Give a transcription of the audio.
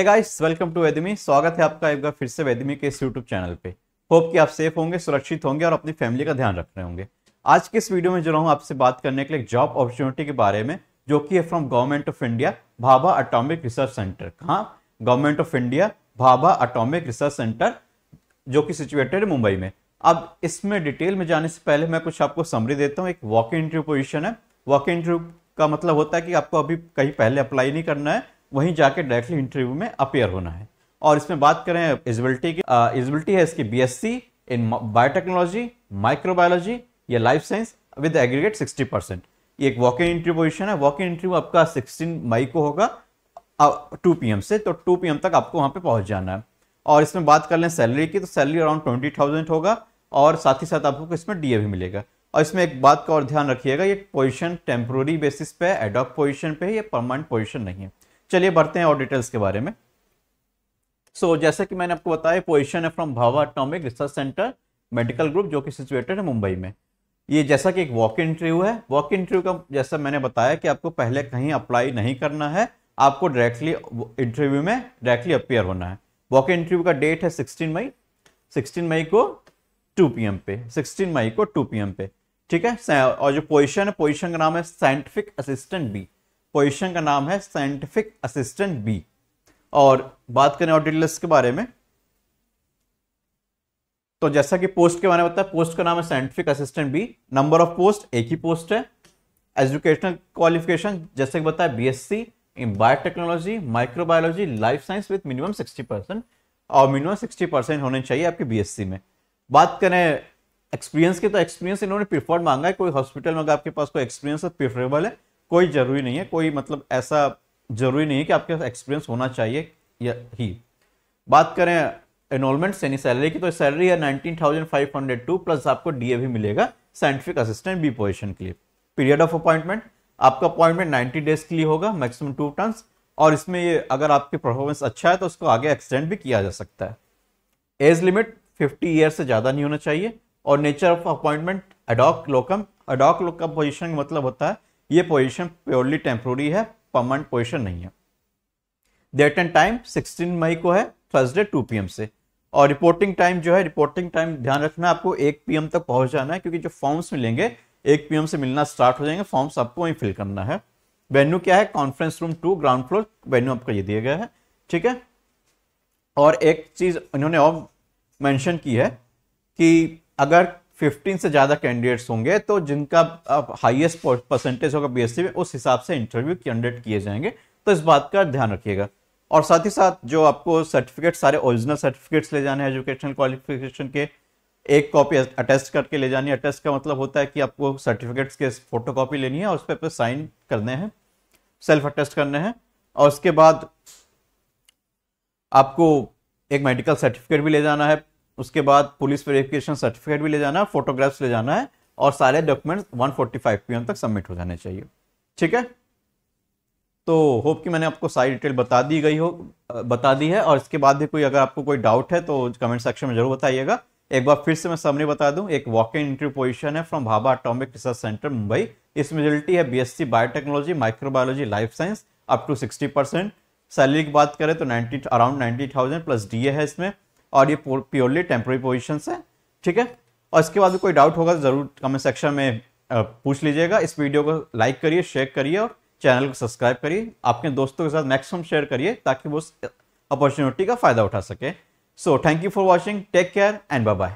guys welcome to वेदमी स्वागत है आपका एक बार फिर से वेदमी के इस यूट्यूब चैनल पे होप कि आप सेफ होंगे सुरक्षित होंगे और अपनी फैमिली का ध्यान रख रहे होंगे आज के इस वीडियो में जो हूँ आपसे बात करने के लिए जॉब अपॉर्चुनिटी के बारे में जो कि है from government of India Bhabha atomic research centre कहाँ government of India Bhabha atomic research centre जो कि सिचुएटेड है मुंबई में अब इसमें डिटेल में जाने से पहले मैं कुछ आपको समरी देता हूँ एक वॉक इंटरव्यू पोजिशन है वॉक इंटरव्यू का मतलब होता है कि आपको अभी कहीं पहले अप्लाई नहीं करना है वहीं जाके डायरेक्टली इंटरव्यू में अपेयर होना है और इसमें बात करें इजबिलिटी की एलिजिबिलिटी है इसकी बीएससी इन बायोटेक्नोलॉजी माइक्रोबायोलॉजी या life science with aggregate sixty percent ये एक वॉक इन इंटरव्यू पोजिशन है वॉक इन इंटरव्यू आपका सिक्सटीन मई को होगा टू पी से तो टू पी तक आपको वहाँ पे पहुँच जाना है और इसमें बात कर लें सैलरी की तो सैलरी अराउंड ट्वेंटी थाउजेंड होगा और साथ ही साथ आपको इसमें डी भी मिलेगा और इसमें एक बात का और ध्यान रखिएगा ये पोजीशन टेम्प्रोरी बेसिस पे एडॉप पोजीशन पे है ये परमानेंट पोजीशन नहीं है चलिए बढ़ते हैं और डिटेल्स के बारे में सो so, जैसा कि मैंने आपको बताया पोजिशन है from Bhabha atomic research centre medical group जो कि सिचुएटेड है मुंबई में ये जैसा कि एक वॉक इंटरव्यू है वॉक इंटरव्यू का जैसा मैंने बताया कि आपको पहले कहीं अप्लाई नहीं करना है आपको डायरेक्टली इंटरव्यू में डायरेक्टली अपियर होना है वॉक इंटरव्यू का डेट है सिक्सटीन मई सिक्सटीन मई को टू पीएम पे सिक्सटीन मई को टू पीएम पे ठीक है और जो पोजिशन है पोजिशन का नाम है साइंटिफिक असिस्टेंट बी पोजिशन का नाम है साइंटिफिक असिस्टेंट बी और बात करें ऑडिट लिस्ट के बारे में तो जैसा कि पोस्ट के बारे में बताया पोस्ट का नाम है scientific assistant B number of post एक ही पोस्ट है एजुकेशनल क्वालिफिकेशन जैसे कि बताया BSc in biotechnology microbiology life science with minimum 60 percent और मिनिमम 60 परसेंट होने चाहिए आपके बीएससी में बात करें एक्सपीरियंस की तो एक्सपीरियंस इन्होंने प्रिफर्ड मांगा है कोई हॉस्पिटल में अगर आपके पास कोई एक्सपीरियंस है प्रिफरेबल तो है कोई जरूरी नहीं है कोई मतलब ऐसा जरूरी नहीं है कि आपके पास एक्सपीरियंस होना चाहिए या ही बात करें एनरोलमेंट यानी सैलरी की तो सैलरी है nineteen thousand five hundred two plus आपको डीए भी मिलेगा साइंटिफिक असिस्टेंट बी पोजिशन के लिए पीरियड ऑफ अपॉइंटमेंट आपका अपॉइंटमेंट नाइन्टी डेज के लिए होगा मैक्सिमम टू टर्म्स और इसमें ये अगर आपकी परफॉर्मेंस अच्छा है तो उसको आगे एक्सटेंड भी किया जा सकता है एज लिमिट फिफ्टी ईयर से ज़्यादा नहीं होना चाहिए और nature of appointment ad hoc locum ad hoc locum position का मतलब होता है ये पोजिशन प्योरली टेम्प्रोरी है परमानेंट पोजिशन नहीं है डेट एंड टाइम सिक्सटीन मई को है थर्सडे टू पी से और रिपोर्टिंग टाइम जो है रिपोर्टिंग टाइम ध्यान रखना आपको एक पी तक पहुंच जाना है क्योंकि जो फॉर्म्स मिलेंगे एक पी से मिलना स्टार्ट हो जाएंगे फॉर्म्स आपको वहीं फिल करना है वेन्यू क्या है conference room two ground floor venue आपका ये दिया गया है ठीक है और एक चीज़ इन्होंने और मेंशन की है कि अगर 15 से ज़्यादा कैंडिडेट्स होंगे तो जिनका हाईएस्ट परसेंटेज होगा बीएससी में उस हिसाब से इंटरव्यू कंडक्ट किए जाएंगे तो इस बात का ध्यान रखिएगा और साथ ही साथ जो आपको सर्टिफिकेट सारे ओरिजिनल सर्टिफिकेट्स ले जाने हैं एजुकेशनल क्वालिफिकेशन के एक कॉपी अटेस्ट करके ले जानी है अटेस्ट का मतलब होता है कि आपको सर्टिफिकेट्स के फोटो कॉपी लेनी है और उस पर साइन करने हैं सेल्फ अटेस्ट करने हैं और उसके बाद आपको एक मेडिकल सर्टिफिकेट भी ले जाना है उसके बाद पुलिस वेरिफिकेशन सर्टिफिकेट भी ले जाना है फोटोग्राफ्स ले जाना है और सारे डॉक्यूमेंट्स 1:45 फोर्टी तक सबमिट हो जाने चाहिए ठीक है तो होप कि मैंने आपको सारी डिटेल बता दी गई हो बता दी है और इसके बाद भी कोई अगर आपको कोई डाउट है तो कमेंट सेक्शन में जरूर बताइएगा एक बार फिर से मैं सबने बता दूं एक वॉक इन इंटरव्यू पोजीशन है from Bhabha atomic research centre Mumbai इसमें रिजल्टी है BSc biotechnology microbiology life science up to sixty percent salary की बात करें तो ninety around ninety thousand plus DA है इसमें और ये प्योरली टेम्प्रेरी पोजिशन है ठीक है और इसके बाद भी कोई डाउट होगा तो ज़रूर कमेंट सेक्शन में पूछ लीजिएगा इस वीडियो को लाइक करिए शेयर करिए और चैनल को सब्सक्राइब करिए आपके दोस्तों के साथ मैक्सिमम शेयर करिए ताकि वो उस अपॉर्चुनिटी का फ़ायदा उठा सके so thank you for watching take care and bye bye